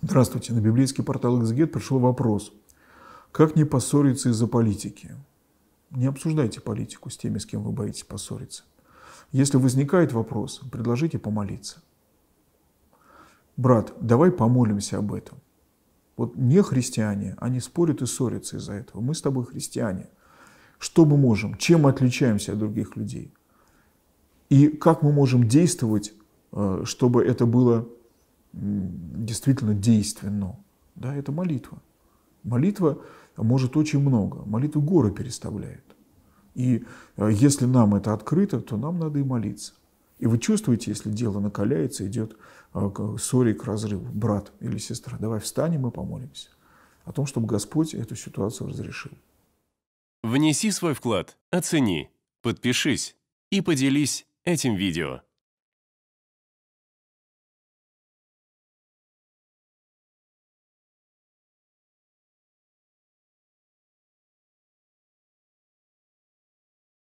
Здравствуйте. На библейский портал «Экзегет» пришел вопрос. Как не поссориться из-за политики? Не обсуждайте политику с теми, с кем вы боитесь поссориться. Если возникает вопрос, предложите помолиться. Брат, давай помолимся об этом. Вот не христиане, они спорят и ссорятся из-за этого. Мы с тобой христиане. Что мы можем? Чем мы отличаемся от других людей? И как мы можем действовать, э, чтобы это было действительно действенно, да, это молитва. Молитва может очень много. Молитва горы переставляет. И э, если нам это открыто, то нам надо и молиться. И вы чувствуете, если дело накаляется, идет э, к ссоре, к разрыву. Брат или сестра, давай встанем и помолимся. О том, чтобы Господь эту ситуацию разрешил. Внеси свой вклад, оцени, подпишись и поделись этим видео.